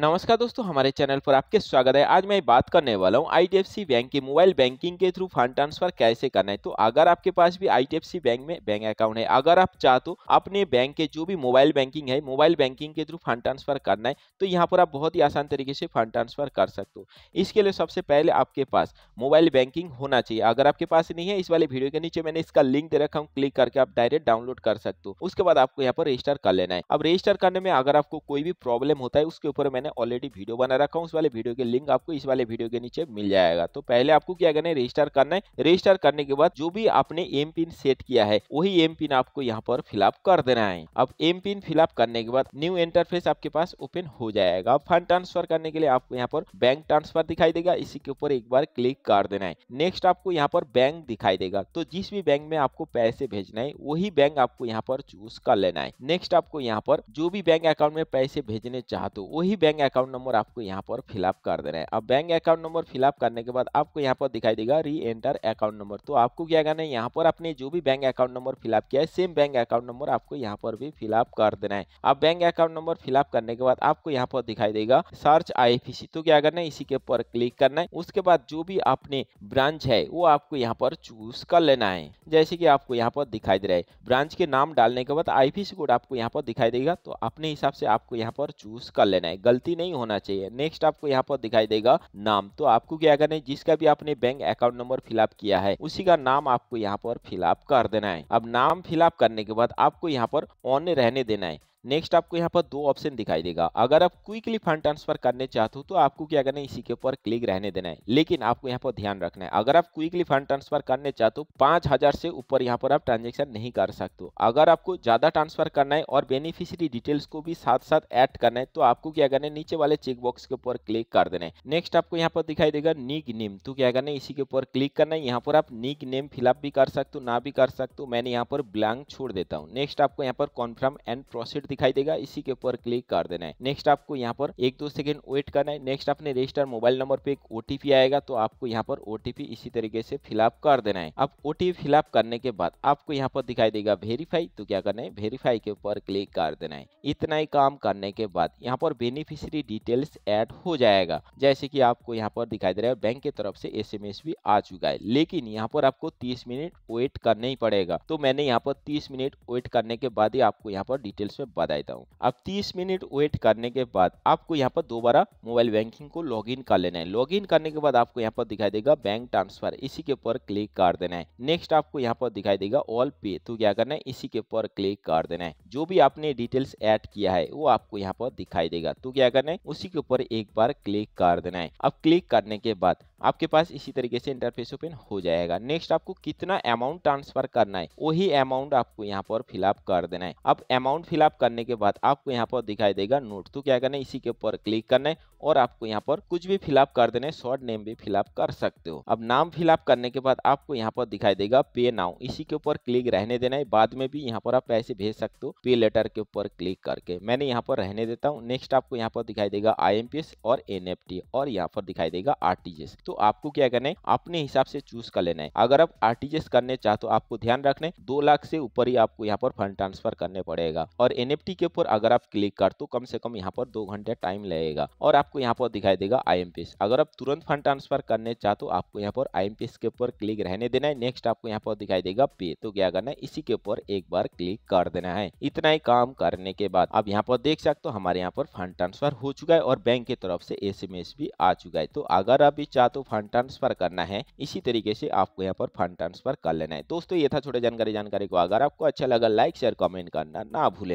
नमस्कार दोस्तों हमारे चैनल पर आपके स्वागत है आज मैं बात करने वाला हूँ आई बैंक के मोबाइल बैंकिंग के थ्रू फंड ट्रांसफर कैसे करना है तो अगर आपके पास भी आई बैंक में बैंक अकाउंट है अगर आप चाहते हो अपने बैंक के जो भी मोबाइल बैंकिंग है मोबाइल बैंकिंग के थ्रू फंड ट्रांसफर करना है तो यहाँ पर आप बहुत ही आसान तरीके से फंड ट्रांसफर कर सकते हो इसके लिए सबसे पहले आपके पास मोबाइल बैंकिंग होना चाहिए अगर आपके पास नहीं है इस वाले वीडियो के नीचे मैंने इसका लिंक दे रखा हूँ क्लिक करके आप डायरेक्ट डाउनलोड कर सकते हो उसके बाद आपको यहाँ पर रजिस्टर कर लेना है अब रजिस्टर करने में अगर आपको कोई भी प्रॉब्लम होता है उसके ऊपर मैंने मैंने ऑलरेडी वीडियो बना रखा हूँ उस वाले वीडियो के लिंक आपको इस वाले वीडियो के नीचे मिल जाएगा तो पहले आपको क्या करना है रजिस्टर करना है रजिस्टर करने के बाद जो भी आपने एम पिन सेट किया है वही एम पिन आपको यहाँ पर फिलअप कर देना है अब एम पिन फिलअप करने के बाद न्यू इंटरफेस आपके पास ओपन हो जाएगा फंड ट्रांसफर करने के लिए आपको यहाँ पर बैंक ट्रांसफर दिखाई देगा इसी के ऊपर एक बार क्लिक कर देना है नेक्स्ट आपको यहाँ पर बैंक दिखाई देगा तो जिस भी बैंक में आपको पैसे भेजना है वही बैंक आपको यहाँ पर चूज कर लेना है नेक्स्ट आपको यहाँ पर जो भी बैंक अकाउंट में पैसे भेजने चाहते हो तो वही बैंक बैंक अकाउंट नंबर आपको यहाँ पर फिलअप कर देना है अब बैंक अकाउंट नंबर फिलअप करने के बाद आपको यहाँ पर दिखाई देगा री एंटर अकाउंट नंबर तो आपको क्या करना है यहाँ पर आपने जो भी बैंक अकाउंट नंबर फिलअप किया है सेम बैंक अकाउंट नंबर आपको यहाँ पर भी फिलअप कर देना है अब बैंक अकाउंट नंबर फिलअप करने के बाद आपको यहाँ पर दिखाई देगा सर्च आई तो क्या करना है इसी के ऊपर क्लिक करना है उसके बाद जो भी आपने ब्रांच है वो आपको यहाँ पर चूज कर लेना है जैसे की आपको यहाँ पर दिखाई दे रहा है ब्रांच के नाम डालने के बाद आई कोड आपको यहाँ पर दिखाई देगा तो अपने हिसाब से आपको यहाँ पर चूज कर लेना है गलती गलती नहीं होना चाहिए नेक्स्ट आपको यहाँ पर दिखाई देगा नाम तो आपको क्या करना है जिसका भी आपने बैंक अकाउंट नंबर फिलअप किया है उसी का नाम आपको यहाँ पर फिलअप कर देना है अब नाम फिलअप करने के बाद आपको यहाँ पर ऑन रहने देना है नेक्स्ट आपको यहाँ पर दो ऑप्शन दिखाई देगा अगर आप क्विकली फंड ट्रांसफर करने चाहते हो तो आपको क्या करना है इसी के ऊपर क्लिक रहने देना है लेकिन आपको यहाँ पर ध्यान रखना है अगर आप क्विकली फंड ट्रांसफर करने चाहते हो पांच हजार से ऊपर यहाँ पर आप ट्रांजेक्शन नहीं कर सकते हो अगर आपको ज्यादा ट्रांसफर करना है और बेनिफिशियरी डिटेल्स को भी साथ साथ एड करना है तो आपको क्या करना है नीचे वाले चेकबॉक्स के ऊपर क्लिक कर देना है नेक्स्ट आपको यहाँ पर दिखाई देगा निक नेम तो क्या करना है इसी के ऊपर क्लिक करना है यहाँ पर आप निक नेम फिलअप भी कर सकते हो ना भी कर सकते हो मैंने यहाँ पर ब्लैंक छोड़ देता हूँ नेक्स्ट आपको यहाँ पर कॉन्फर्म एंड प्रोसीड दिखाई देगा इसी के ऊपर क्लिक कर देना है नेक्स्ट आपको यहाँ पर एक दो सेकेंड वेट करना है नेक्स्ट अपने रजिस्टर मोबाइल नंबर पे एक ओटीपी आएगा तो आपको यहाँ पर ओटीपी इसी तरीके से फिलअप कर देना है अब ओटीपी फिलअप करने के बाद आपको यहाँ पर दिखाई देगा वेरीफाई तो क्या करना है वेरीफाई के ऊपर क्लिक कर देना है इतना ही काम करने के बाद यहाँ पर बेनिफिशरी डिटेल्स एड हो जाएगा जैसे की आपको यहाँ पर दिखाई दे रहा है बैंक के तरफ से एस भी आ चुका है लेकिन यहाँ पर आपको तीस मिनट वेट करना ही पड़ेगा तो मैंने यहाँ पर तीस मिनट वेट करने के बाद ही आपको यहाँ पर डिटेल्स में बाद आ हूँ अब तीस मिनट वेट करने के बाद आपको यहाँ पर दोबारा मोबाइल बैंकिंग को लॉग कर लेना है लॉग करने के बाद आपको यहाँ पर दिखाई देगा बैंक ट्रांसफर इसी के ऊपर क्लिक कर देना है नेक्स्ट आपको यहाँ पर दिखाई देगा ऑल पे तो क्या करना है इसी के ऊपर क्लिक कर देना है जो भी आपने डिटेल्स एड किया है वो आपको यहाँ पर दिखाई देगा तो क्या करना है उसी के ऊपर एक बार क्लिक कर देना है अब क्लिक करने के बाद आपके पास इसी तरीके से इंटरफेस ओपन हो जाएगा नेक्स्ट आपको कितना अमाउंट ट्रांसफर करना है वही अमाउंट आपको यहाँ पर फिलअप कर देना है अब अमाउंट फिलअप करने के बाद आपको यहाँ पर दिखाई देगा नोट तो क्या करना है इसी के ऊपर क्लिक करना है और आपको यहाँ पर कुछ भी फिलअप कर देना है शॉर्ट नेम भी फिलअप कर सकते हो अब नाम फिलअप करने के बाद आपको यहाँ पर दिखाई देगा पे नाउ इसी के ऊपर क्लिक रहने देना है बाद में भी यहाँ पर आप पैसे भेज सकते हो पे लेटर के ऊपर क्लिक करके मैंने यहाँ पर रहने देता हूँ नेक्स्ट आपको यहाँ पर दिखाई देगा आई और एन और यहाँ पर दिखाई देगा आर तो तो आपको क्या करना है अपने हिसाब से चूज कर लेना है अगर आप आरटीजीएस करने चाहते हो तो आपको ध्यान रखना है दो लाख से ऊपर ही आपको यहाँ पर फंड ट्रांसफर करने पड़ेगा और एनएफटी के ऊपर अगर आप क्लिक करते हो कम से कम यहाँ पर दो घंटे टाइम लगेगा और आपको यहाँ पर दिखाई देगा आई अगर आप तुरंत फंड ट्रांसफर करने चाहते हो तो आपको यहाँ पर आई के ऊपर क्लिक रहने देना है नेक्स्ट आपको यहाँ पर दिखाई देगा पे तो क्या करना है इसी के ऊपर एक बार क्लिक कर देना है इतना ही काम करने के बाद आप यहाँ पर देख सकते हो हमारे यहाँ पर फंड ट्रांसफर हो चुका है और बैंक की तरफ से एस भी आ चुका है तो अगर आप भी चाहते हो फंड ट्रांसफर करना है इसी तरीके से आपको यहाँ पर फंड ट्रांसफर कर लेना है दोस्तों ये था छोटे जानकारी जानकारी को अगर आपको अच्छा लगा लाइक शेयर कमेंट करना ना भूले